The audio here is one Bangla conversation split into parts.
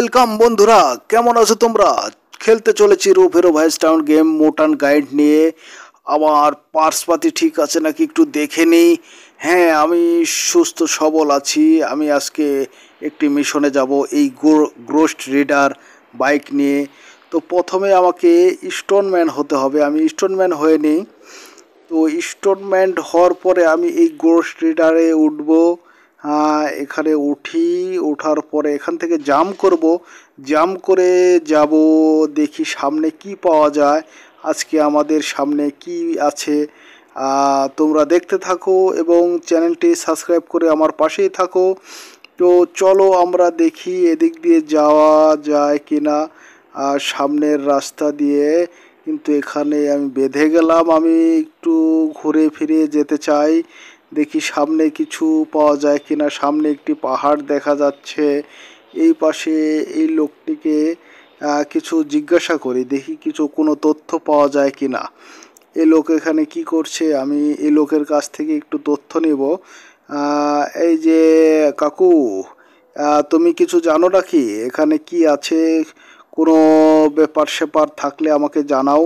ওয়েলকাম বন্ধুরা কেমন আছো তোমরা খেলতে চলেছি রো ফেরো ভাইস টাউন গেম মোটান গাইড নিয়ে আমার পার্সপাতি ঠিক আছে নাকি একটু দেখে নিই হ্যাঁ আমি সুস্থ সবল আছি আমি আজকে একটি মিশনে যাব এই গ্রোস্ট রিডার বাইক নিয়ে তো প্রথমে আমাকে স্টোনম্যান হতে হবে আমি স্টোনম্যান হয়ে নিই তো স্টোনম্যান হওয়ার পরে আমি এই গ্রোস্ট রিডারে উঠবো হ্যাঁ, এখানে উঠি ওঠার পরে এখান থেকে জাম করব জাম করে যাব দেখি সামনে কি পাওয়া যায় আজকে আমাদের সামনে কি আছে তোমরা দেখতে থাকো এবং চ্যানেলটি সাবস্ক্রাইব করে আমার পাশেই থাকো তো চলো আমরা দেখি এদিক দিয়ে যাওয়া যায় কিনা সামনের রাস্তা দিয়ে কিন্তু এখানে আমি বেঁধে গেলাম আমি একটু ঘুরে ফিরে যেতে চাই দেখি সামনে কিছু পাওয়া যায় কিনা সামনে একটি পাহাড় দেখা যাচ্ছে এই পাশে এই লোকটিকে কিছু জিজ্ঞাসা করি দেখি কিছু কোনো তথ্য পাওয়া যায় কি না এ লোক এখানে কি করছে আমি এ লোকের কাছ থেকে একটু তথ্য নেব এই যে কাকু তুমি কিছু জানো নাকি এখানে কি আছে কোনো ব্যাপার সেপার থাকলে আমাকে জানাও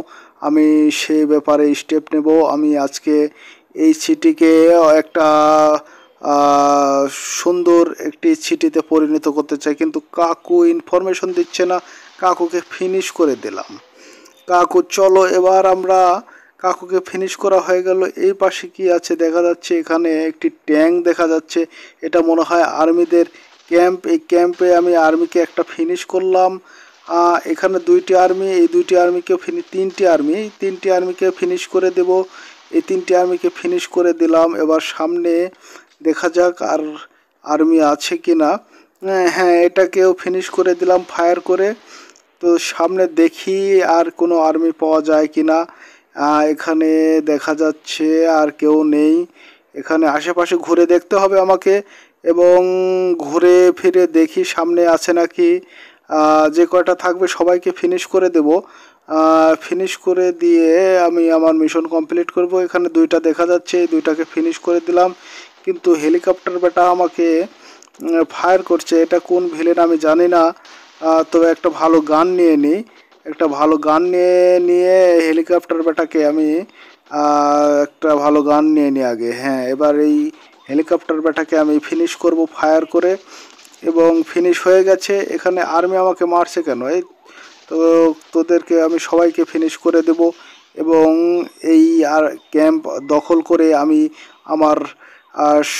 আমি সে ব্যাপারে স্টেপ নেব আমি আজকে এই সিটিকে একটা সুন্দর একটি সিটিতে পরিণত করতে চাই কিন্তু কাকু ইনফরমেশন দিচ্ছে না কাকুকে ফিনিশ করে দিলাম কাকু চলো এবার আমরা কাকুকে ফিনিশ করা হয়ে গেল এই পাশে কি আছে দেখা যাচ্ছে এখানে একটি ট্যাঙ্ক দেখা যাচ্ছে এটা মনে হয় আর্মিদের ক্যাম্প এই ক্যাম্পে আমি আর্মিকে একটা ফিনিশ করলাম এখানে দুইটি আর্মি এই দুইটি আর্মিকে ফিনি তিনটি আর্মি তিনটি আর্মিকে ফিনিশ করে দেব এই তিনটি আর্মিকে ফিনিশ করে দিলাম এবার সামনে দেখা যাক আর আর্মি আছে কি না হ্যাঁ, হ্যাঁ এটাকেও ফিনিশ করে দিলাম ফায়ার করে তো সামনে দেখি আর কোনো আর্মি পাওয়া যায় কি না এখানে দেখা যাচ্ছে আর কেউ নেই এখানে আশেপাশে ঘুরে দেখতে হবে আমাকে এবং ঘুরে ফিরে দেখি সামনে আছে নাকি যে কয়টা থাকবে সবাইকে ফিনিশ করে দেব ফিনিশ করে দিয়ে আমি আমার মিশন কমপ্লিট করব এখানে দুইটা দেখা যাচ্ছে এই দুইটাকে ফিনিশ করে দিলাম কিন্তু হেলিকপ্টার বেটা আমাকে ফায়ার করছে এটা কোন ভিলেন আমি জানি না তবে একটা ভালো গান নিয়ে নিই একটা ভালো গান নিয়ে নিয়ে হেলিকপ্টার বেটাকে আমি একটা ভালো গান নিয়ে নিই আগে হ্যাঁ এবার এই হেলিকপ্টার বেটাকে আমি ফিনিশ করব ফায়ার করে এবং ফিনিশ হয়ে গেছে এখানে আর্মি আমাকে মারছে কেন এই তো তোদেরকে আমি সবাইকে ফিনিশ করে দেব এবং এই আর ক্যাম্প দখল করে আমি আমার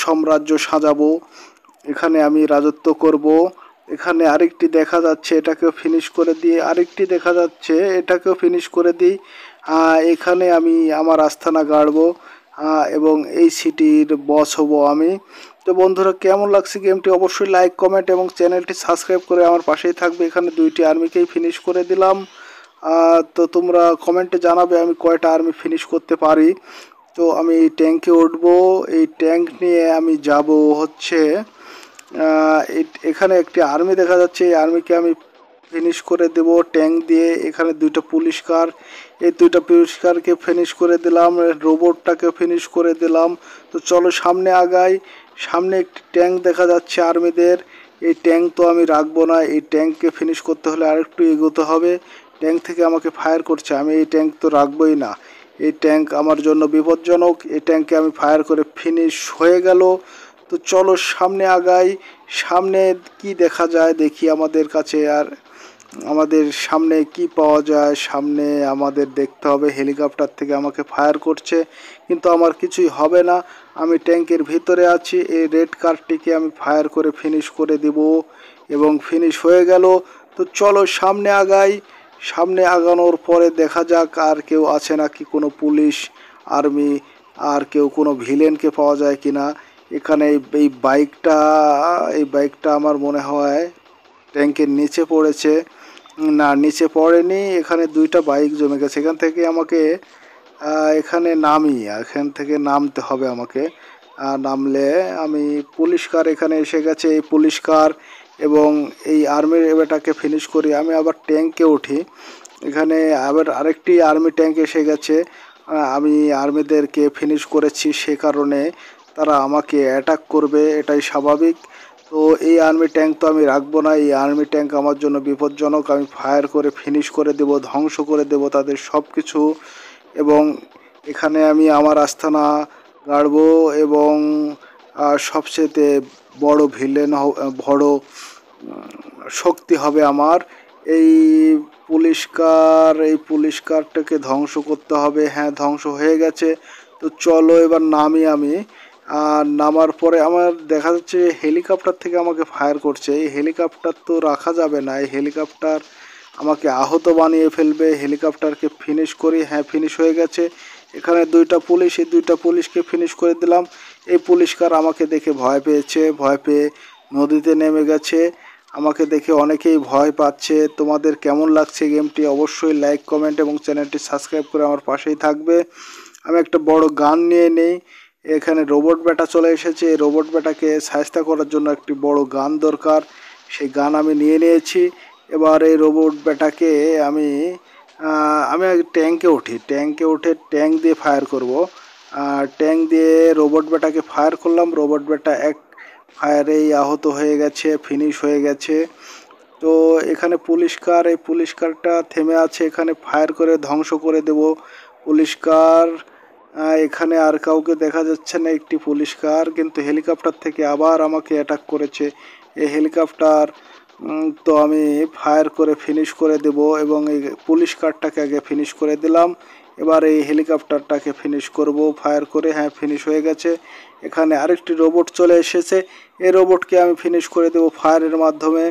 সাম্রাজ্য সাজাবো এখানে আমি রাজত্ব করব এখানে আরেকটি দেখা যাচ্ছে এটাকেও ফিনিশ করে দিই আরেকটি দেখা যাচ্ছে এটাকেও ফিনিশ করে দিই এখানে আমি আমার আস্থানা গাড়ব এবং এই সিটির বস হব আমি তো বন্ধুরা কেমন লাগছে গেমটি অবশ্যই লাইক কমেন্ট এবং চ্যানেলটি সাবস্ক্রাইব করে আমার পাশেই থাকবে এখানে দুইটি আর্মিকেই ফিনিশ করে দিলাম তো তোমরা কমেন্টে জানাবে আমি কয়টা আর্মি ফিনিশ করতে পারি তো আমি এই ট্যাঙ্কে উঠবো এই ট্যাঙ্ক নিয়ে আমি যাব হচ্ছে এখানে একটি আর্মি দেখা যাচ্ছে এই আর্মিকে আমি ফিনিশ করে দেব ট্যাঙ্ক দিয়ে এখানে দুইটা পুলিশ কার এই দুইটা পুলিশ কারকে ফিনিশ করে দিলাম রোবটটাকে ফিনিশ করে দিলাম তো চলো সামনে আগাই সামনে একটি ট্যাঙ্ক দেখা যাচ্ছে আর্মিদের এই ট্যাঙ্ক তো আমি রাখবো না এই ট্যাঙ্ককে ফিনিশ করতে হলে আরেকটু এগোতে হবে ট্যাঙ্ক থেকে আমাকে ফায়ার করছে আমি এই ট্যাঙ্ক তো রাখবোই না এই ট্যাঙ্ক আমার জন্য বিপজ্জনক এই ট্যাঙ্কে আমি ফায়ার করে ফিনিশ হয়ে গেল তো চলো সামনে আগাই সামনে কি দেখা যায় দেখি আমাদের কাছে আর আমাদের সামনে কি পাওয়া যায় সামনে আমাদের দেখতে হবে হেলিকপ্টার থেকে আমাকে ফায়ার করছে কিন্তু আমার কিছুই হবে না আমি ট্যাঙ্কের ভিতরে আছি এই রেড কার্ডটিকে আমি ফায়ার করে ফিনিশ করে দেব এবং ফিনিশ হয়ে গেল তো চলো সামনে আগাই সামনে আগানোর পরে দেখা যাক আর কেউ আছে না কি কোনো পুলিশ আর্মি আর কেউ কোনো ভিলেনকে পাওয়া যায় কি না এখানে এই বাইকটা এই বাইকটা আমার মনে হয় ট্যাঙ্কের নিচে পড়েছে না নিচে পড়েনি এখানে দুইটা বাইক জমে গেছে এখান থেকে আমাকে এখানে নামি এখান থেকে নামতে হবে আমাকে নামলে আমি পুলিশ কার এখানে এসে গেছে এই পুলিশ কার এবং এই আর্মির এবারটাকে ফিনিশ করি আমি আবার ট্যাঙ্কে উঠি এখানে আবার আরেকটি আর্মি ট্যাঙ্ক এসে গেছে আমি আর্মিদেরকে ফিনিশ করেছি সে কারণে তারা আমাকে অ্যাটাক করবে এটাই স্বাভাবিক তো এই আর্মি ট্যাঙ্ক তো আমি রাখবো না এই আর্মি ট্যাঙ্ক আমার জন্য বিপজ্জনক আমি ফায়ার করে ফিনিশ করে দেব ধ্বংস করে দেব তাদের সব কিছু এবং এখানে আমি আমার আস্থানা গাড়ব এবং সবচেয়ে বড় ভিলেন বড় শক্তি হবে আমার এই পুলিশকার এই পুলিশকারটাকে ধ্বংস করতে হবে হ্যাঁ ধ্বংস হয়ে গেছে তো চলো এবার নামি আমি আর নামার পরে আমার দেখা যাচ্ছে হেলিকপ্টার থেকে আমাকে ফায়ার করছে এই হেলিকপ্টার তো রাখা যাবে না এই হেলিকপ্টার আমাকে আহত বানিয়ে ফেলবে হেলিকপ্টারকে ফিনিশ করি হ্যাঁ ফিনিশ হয়ে গেছে এখানে দুইটা পুলিশ এই দুইটা পুলিশকে ফিনিশ করে দিলাম এই পুলিশকার আমাকে দেখে ভয় পেয়েছে ভয় পেয়ে নদীতে নেমে গেছে আমাকে দেখে অনেকেই ভয় পাচ্ছে তোমাদের কেমন লাগছে গেমটি অবশ্যই লাইক কমেন্ট এবং চ্যানেলটি সাবস্ক্রাইব করে আমার পাশেই থাকবে আমি একটা বড় গান নিয়ে নেই এখানে রোবট ব্যাটা চলে এসেছে এই রোবট ব্যাটাকে সাহস্তা করার জন্য একটি বড় গান দরকার সেই গান আমি নিয়ে নিয়েছি এবার এই রোবট ব্যাটাকে আমি আমি ট্যাঙ্কে উঠি ট্যাঙ্কে উঠে ট্যাঙ্ক দিয়ে ফায়ার করব ট্যাঙ্ক দিয়ে রোবট ব্যাটাকে ফায়ার করলাম রোবট ব্যাটা এক ফায়ারেই আহত হয়ে গেছে ফিনিশ হয়ে গেছে তো এখানে পুলিশ কার এই পুলিশ কারটা থেমে আছে এখানে ফায়ার করে ধ্বংস করে দেব পুলিশ কার এখানে আর কাউকে দেখা যাচ্ছে না একটি পুলিশ কার কিন্তু হেলিকপ্টার থেকে আবার আমাকে অ্যাটাক করেছে এই হেলিকপ্টার তো আমি ফায়ার করে ফিনিশ করে দেব এবং এই পুলিশ কারটাকে আগে ফিনিশ করে দিলাম এবার এই হেলিকপ্টারটাকে ফিনিশ করব ফায়ার করে হ্যাঁ ফিনিশ হয়ে গেছে এখানে আরেকটি রোবট চলে এসেছে এই রোবটকে আমি ফিনিশ করে দেব ফায়ারের মাধ্যমে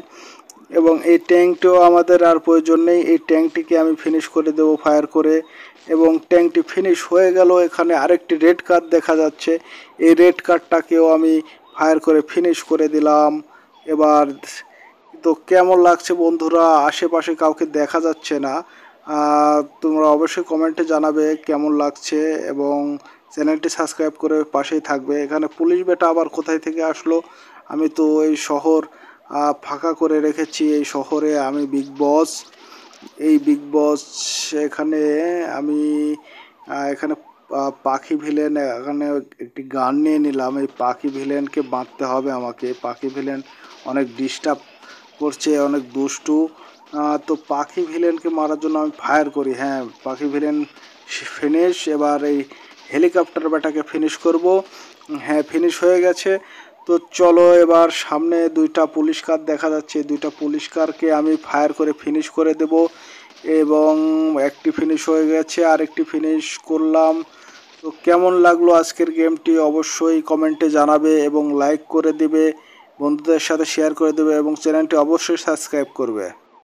এবং এই ট্যাঙ্কটিও আমাদের আর প্রয়োজন নেই এই ট্যাঙ্কটিকে আমি ফিনিশ করে দেব ফায়ার করে এবং ট্যাঙ্কটি ফিনিশ হয়ে গেল এখানে আরেকটি রেড কার্ড দেখা যাচ্ছে এই রেড কার্ডটাকেও আমি ফায়ার করে ফিনিশ করে দিলাম এবার তো কেমন লাগছে বন্ধুরা আশেপাশে কাউকে দেখা যাচ্ছে না তোমরা অবশ্যই কমেন্টে জানাবে কেমন লাগছে এবং চ্যানেলটি সাবস্ক্রাইব করে পাশেই থাকবে এখানে পুলিশ বেটা আবার কোথায় থেকে আসলো আমি তো এই শহর ফাঁকা করে রেখেছি এই শহরে আমি বিগ বস এই বিগ বস এখানে আমি এখানে পাখি ভিলেন এখানে একটি গান নিয়ে নিলাম এই পাখি ভিলেনকে বাঁধতে হবে আমাকে পাখি ভিলেন অনেক ডিস্টার্ব করছে অনেক দুষ্টু তো পাখি ভিলেনকে মারার জন্য আমি ফায়ার করি হ্যাঁ পাখি ভিলেন ফিনিশ এবার এই হেলিকপ্টার ব্যাটাকে ফিনিশ করব হ্যাঁ ফিনিশ হয়ে গেছে তো চলো এবার সামনে দুইটা পুলিশ কার দেখা যাচ্ছে দুইটা পুলিশ কারকে আমি ফায়ার করে ফিনিশ করে দেব এবং একটি ফিনিশ হয়ে গেছে আর একটি ফিনিশ করলাম তো কেমন লাগলো আজকের গেমটি অবশ্যই কমেন্টে জানাবে এবং লাইক করে দেবে বন্ধুদের সাথে শেয়ার করে দেবে এবং চ্যানেলটি অবশ্যই সাবস্ক্রাইব করবে